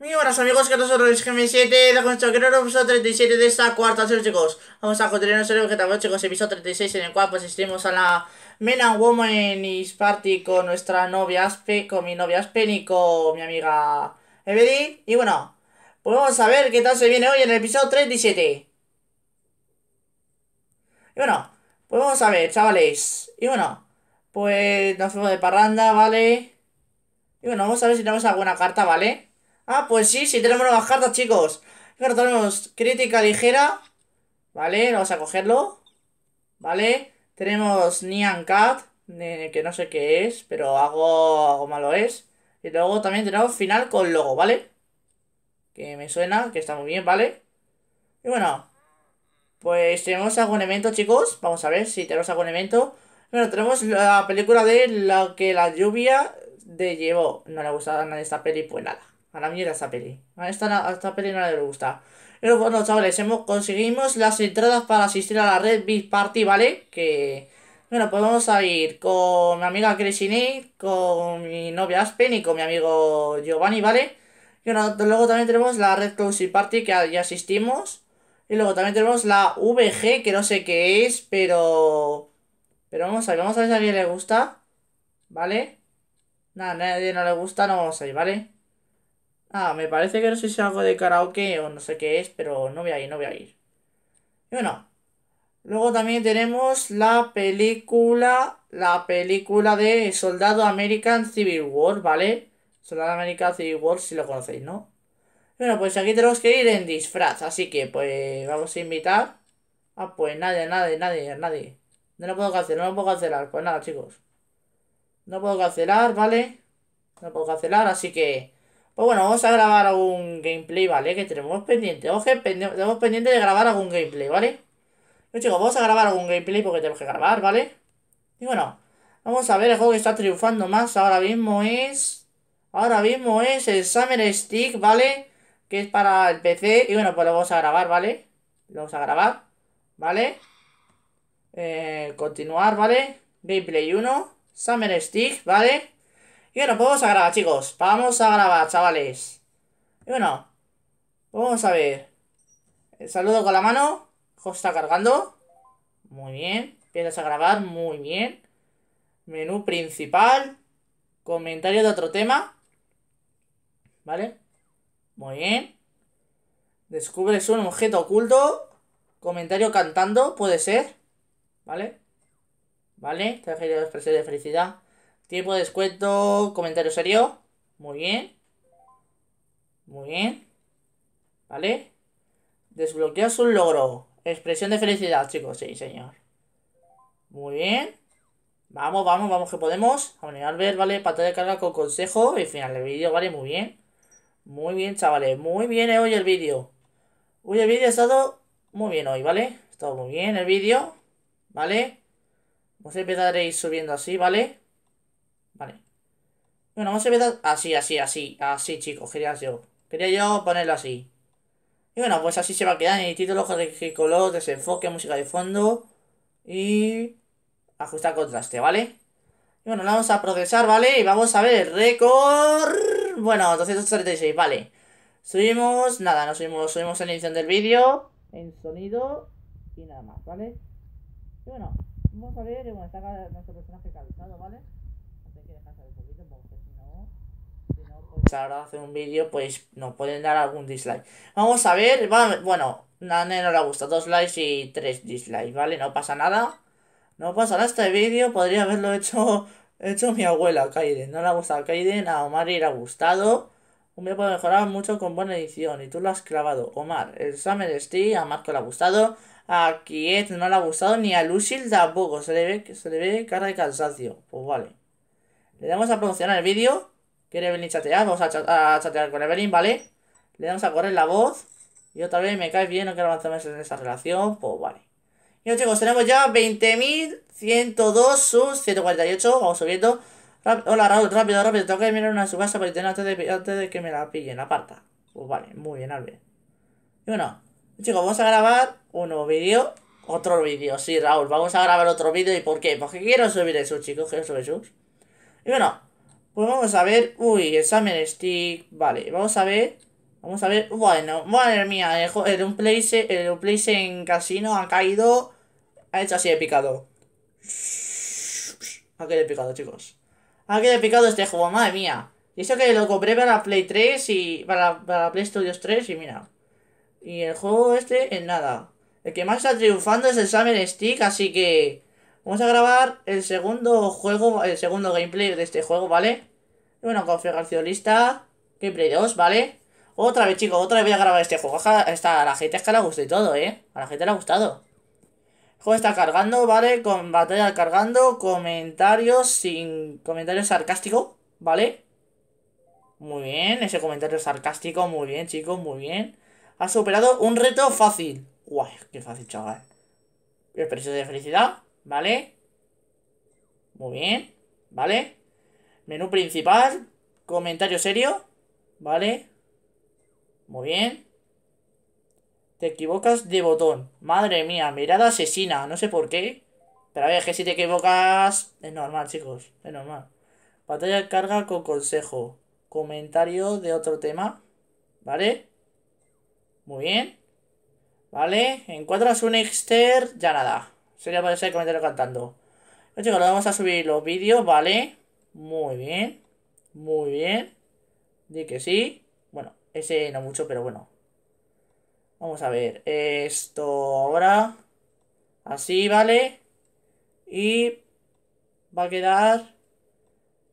Muy buenas amigos, que nosotros es GM7, de el episodio 37 de esta cuarta serie chicos Vamos a continuar nuestro que chicos, episodio 36 en el cual pues estuvimos a la Men and Woman Party con nuestra novia Aspe, con mi novia Aspen y con mi amiga Evelyn Y bueno, pues vamos a ver qué tal se viene hoy en el episodio 37 Y bueno, pues vamos a ver chavales Y bueno, pues nos fuimos de parranda, ¿vale? Y bueno, vamos a ver si tenemos alguna carta, ¿vale? vale Ah, pues sí, sí tenemos nuevas cartas, chicos. tenemos crítica ligera. Vale, vamos a cogerlo. Vale, tenemos Nian Cat, que no sé qué es, pero algo, malo es. Y luego también tenemos final con logo, ¿vale? Que me suena, que está muy bien, ¿vale? Y bueno, pues tenemos algún evento, chicos. Vamos a ver si tenemos algún evento. Bueno, tenemos la película de la que la lluvia de llevó. No le ha gustado a nadie esta peli, pues nada. A la mierda esta peli. A esta, esta peli no le gusta. Pero bueno, chavales, hemos, conseguimos las entradas para asistir a la red Beat Party, ¿vale? Que. Bueno, pues vamos a ir con mi amiga Crescine, con mi novia Aspen y con mi amigo Giovanni, ¿vale? Y luego también tenemos la Red Closy Party que ya asistimos. Y luego también tenemos la VG, que no sé qué es, pero... Pero vamos a ver, vamos a ver si a alguien le gusta, ¿vale? Nada, nadie no le gusta, no vamos a ir, ¿vale? Ah, me parece que no sé si es algo de karaoke o no sé qué es, pero no voy a ir, no voy a ir. Y bueno, luego también tenemos la película, la película de Soldado American Civil War, ¿vale? Soldado American Civil War, si lo conocéis, ¿no? bueno, pues aquí tenemos que ir en disfraz, así que pues vamos a invitar. Ah, pues nadie, nadie, nadie, nadie. No lo puedo cancelar, no lo puedo cancelar, pues nada, chicos. No puedo cancelar, ¿vale? No puedo cancelar, así que... Pues bueno, vamos a grabar algún gameplay, ¿vale? Que tenemos pendiente. Tenemos, tenemos pendiente de grabar algún gameplay, ¿vale? No, chicos, vamos a grabar algún gameplay porque tenemos que grabar, ¿vale? Y bueno, vamos a ver el juego que está triunfando más ahora mismo es... Ahora mismo es el Summer Stick, ¿vale? Que es para el PC. Y bueno, pues lo vamos a grabar, ¿vale? Lo vamos a grabar, ¿vale? Eh, continuar, ¿vale? Gameplay 1, Summer Stick, ¿vale? Y bueno, vamos a grabar, chicos. Vamos a grabar, chavales. Y bueno, vamos a ver. El saludo con la mano. Jo está cargando. Muy bien. Empiezas a grabar, muy bien. Menú principal. Comentario de otro tema. ¿Vale? Muy bien. Descubres un objeto oculto. Comentario cantando, puede ser. ¿Vale? ¿Vale? Te ha de expresión de felicidad. Tiempo de descuento, comentario serio. Muy bien. Muy bien. ¿Vale? Desbloqueas su logro. Expresión de felicidad, chicos. Sí, señor. Muy bien. Vamos, vamos, vamos que podemos. A ver, ¿vale? Pata de carga con consejo y final del vídeo, ¿vale? Muy bien. Muy bien, chavales. Muy bien eh, hoy el vídeo. Hoy el vídeo ha estado muy bien hoy, ¿vale? Ha estado muy bien el vídeo, ¿vale? Vamos a ir subiendo así, ¿vale? Vale. Bueno, vamos a empezar así, así, así, así, chicos. Quería yo. Quería yo ponerlo así. Y bueno, pues así se va a quedar en el título, color, desenfoque, música de fondo y ajustar contraste, ¿vale? Y bueno, vamos a procesar, ¿vale? Y vamos a ver récord. Bueno, 236, vale. Subimos, nada, no subimos, subimos en edición del vídeo, en sonido y nada más, ¿vale? Y bueno, vamos a ver, bueno, está nuestro personaje calzado, ¿vale? ahora hacer un vídeo, pues nos pueden dar algún dislike. Vamos a ver, bueno, a no le ha gustado dos likes y tres dislikes, ¿vale? No pasa nada. No pasa nada este vídeo, podría haberlo hecho, hecho mi abuela, Kaiden. No le ha gustado a Kaiden, a Omar le ha gustado. Un vídeo puede mejorar mucho con buena edición y tú lo has clavado. Omar, el Summer Steve, a Marco le ha gustado. A Kiet no le ha gustado ni a Lucil tampoco. Se le ve, que se le ve cara de cansancio. Pues vale. Le damos a promocionar el vídeo quiere venir chatear, ah, vamos a, chatear, con Evelyn, ¿vale? Le damos a correr la voz. Y otra vez me cae bien, no quiero avanzar más en esa relación, pues vale. Y bueno, chicos, tenemos ya 20.102 sus 148, vamos subiendo. Hola Raúl, rápido, rápido, tengo que mirar una subasta para antes de, antes de que me la pillen, aparta. Pues vale, muy bien, Albert. Y bueno, chicos, vamos a grabar un nuevo vídeo. Otro vídeo, sí, Raúl, vamos a grabar otro vídeo. ¿Y por qué? Porque quiero subir esos, chicos, quiero subir sus. Y bueno, pues vamos a ver, uy, el Summer stick, vale, vamos a ver, vamos a ver, bueno, madre mía, el, el un el en casino ha caído, ha hecho así de picado. Ha quedado picado, chicos. Ha quedado picado este juego, madre mía. Y eso que lo compré para Play 3 y para, para Play Studios 3 y mira. Y el juego este en nada. El que más está triunfando es el Summer Stick, así que... Vamos a grabar el segundo juego, el segundo gameplay de este juego, ¿vale? Bueno, configuración lista, gameplay 2, ¿vale? Otra vez, chicos, otra vez voy a grabar este juego. a la gente es que le ha gustado y todo, ¿eh? A la gente le ha gustado. El juego está cargando, ¿vale? Con batalla cargando, comentarios sin... comentarios sarcástico, ¿vale? Muy bien, ese comentario sarcástico, muy bien, chicos, muy bien. Ha superado un reto fácil. Guay, qué fácil, chaval. Expresión de felicidad. ¿vale? Muy bien, ¿vale? Menú principal, comentario serio, ¿vale? Muy bien. Te equivocas de botón. Madre mía, mirada asesina, no sé por qué. Pero a ver, que si te equivocas... Es normal, chicos, es normal. Batalla carga con consejo. Comentario de otro tema, ¿vale? Muy bien. ¿Vale? Encuentras un exter, ya nada. Sería para el comentario cantando. chicos, vamos a subir los vídeos, ¿vale? Muy bien. Muy bien. De que sí. Bueno, ese no mucho, pero bueno. Vamos a ver. Esto ahora. Así, ¿vale? Y va a quedar...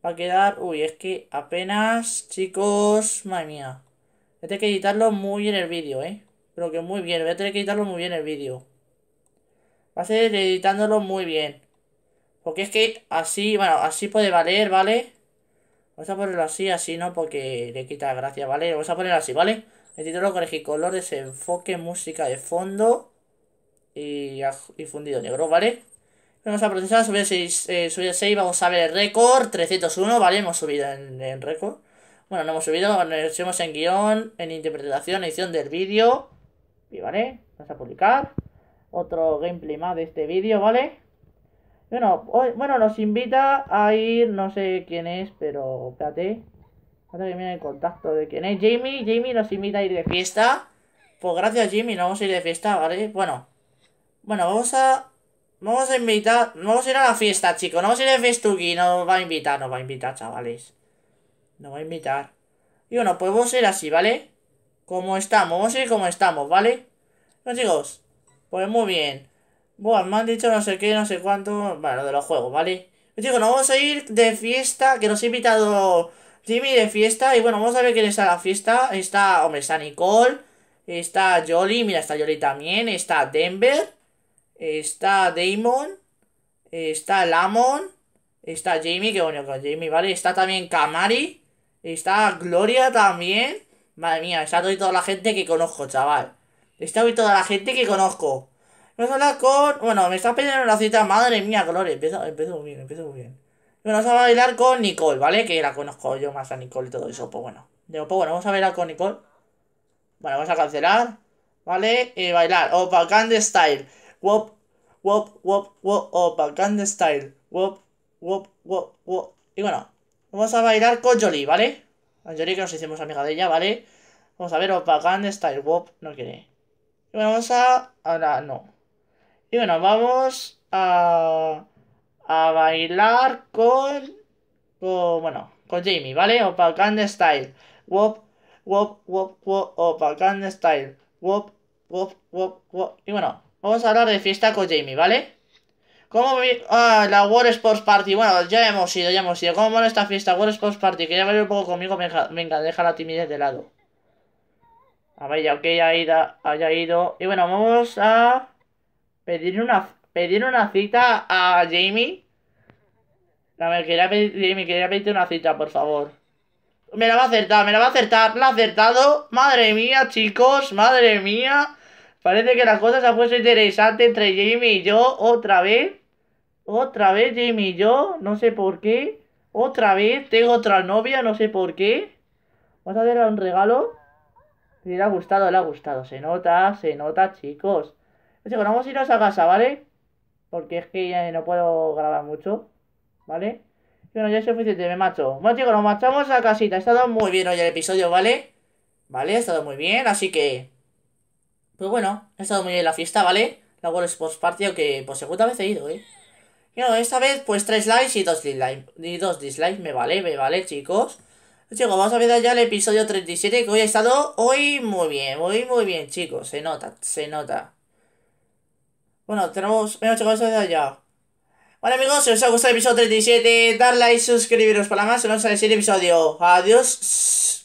Va a quedar... Uy, es que apenas... Chicos, madre mía. Voy a tener que editarlo muy bien el vídeo, ¿eh? Pero que muy bien. Voy a tener que editarlo muy bien el vídeo va a ser editándolo muy bien. Porque es que así, bueno, así puede valer, ¿vale? Vamos a ponerlo así, así no, porque le quita gracia, ¿vale? Vamos a ponerlo así, ¿vale? El título corregir color, desenfoque, música de fondo y, fundido negro, ¿vale? Vamos a procesar, subir 6, subir 6, vamos a ver el récord, 301, ¿vale? Hemos subido en, récord. Bueno, no hemos subido, nos subimos en guión, en interpretación, edición del vídeo. Y vale, vamos a publicar otro gameplay más de este vídeo, ¿vale? Bueno, hoy, bueno, nos invita a ir, no sé quién es, pero espérate. Espérate que viene el contacto de quién es. Jamie, Jamie nos invita a ir de fiesta. Pues gracias Jamie nos vamos a ir de fiesta, ¿vale? Bueno. Bueno, vamos a... Vamos a invitar... Vamos a ir a la fiesta, chicos. No vamos a ir de festuki. Nos va a invitar, nos va a invitar, chavales. Nos va a invitar. Y bueno, pues vamos a ir así, ¿vale? Como estamos, vamos a ir como estamos, ¿vale? Bueno, chicos, pues muy bien. Bueno, me han dicho no sé qué, no sé cuánto. Bueno, de los juegos, ¿vale? digo, nos vamos a ir de fiesta, que nos ha invitado Jimmy de fiesta. Y bueno, vamos a ver quién está a la fiesta. Está, hombre, está Nicole. Está Jolly, mira, está Jolly también. Está Denver. Está Damon. Está Lamon. Está Jamie, qué bueno con Jamie, ¿vale? Está también Kamari. Está Gloria también. Madre mía, está toda la gente que conozco, chaval. Está hoy toda la gente que conozco. Vamos a hablar con. Bueno, me está pidiendo una cita. Madre mía, colores. Empezó, empezó muy bien, empezó muy bien. Bueno, vamos a bailar con Nicole, ¿vale? Que la conozco yo más a Nicole y todo eso. Pues bueno. Digo, pues bueno, vamos a bailar con Nicole. Bueno, vamos a cancelar. ¿Vale? Y eh, bailar. Opa, de Style. Wop, wop, wop, wop. Opa, de Style. Wop, wop, wop, wop. Y bueno, vamos a bailar con Jolie, ¿vale? A Jolie que nos hicimos amiga de ella, ¿vale? Vamos a ver, Opa, de Style. Wop, no quiere vamos a... Ahora no. Y bueno, vamos a... A bailar con... Con... Bueno, con Jamie, ¿vale? O Style. Wop, wop, wop, wop. Style. Wop, wop, wop, Y bueno, vamos a hablar de fiesta con Jamie, ¿vale? ¿Cómo vi? Ah, la World Sports Party. Bueno, ya hemos ido, ya hemos ido. ¿Cómo va esta fiesta? World Sports Party. Quería bailar un poco conmigo. Venga, venga, deja la timidez de lado. A ver, ya, ok, haya, haya ido. Y bueno, vamos a pedir una, pedir una cita a Jamie. A me quería pedir, Jamie, quería pedirte una cita, por favor. Me la va a acertar, me la va a acertar, la ha acertado. Madre mía, chicos, madre mía. Parece que las cosas se han puesto interesantes entre Jamie y yo otra vez. Otra vez Jamie y yo, no sé por qué. Otra vez, tengo otra novia, no sé por qué. Vamos a darle un regalo le ha gustado, le ha gustado. Se nota, se nota, chicos. Chicos, vamos a irnos a casa, ¿vale? Porque es que ya no puedo grabar mucho, ¿vale? Bueno, ya es suficiente, me macho. Bueno, chicos, nos marchamos a casita. Ha estado muy bien hoy el episodio, ¿vale? Vale, ha estado muy bien, así que... Pues bueno, ha estado muy bien la fiesta, ¿vale? La World Sports Party, aunque por segunda vez he ido, ¿eh? Y bueno, esta vez, pues tres likes y dos dislikes. Y dos dislikes, me vale, me vale, chicos. Chicos, vamos a ver ya el episodio 37 que hoy ha estado hoy muy bien, muy muy bien, chicos. Se nota, se nota. Bueno, tenemos... Bueno, chicos, eso ya. Bueno, amigos, si os ha gustado el episodio 37, darle like, suscribiros para más. Nos vemos en el siguiente episodio. Adiós.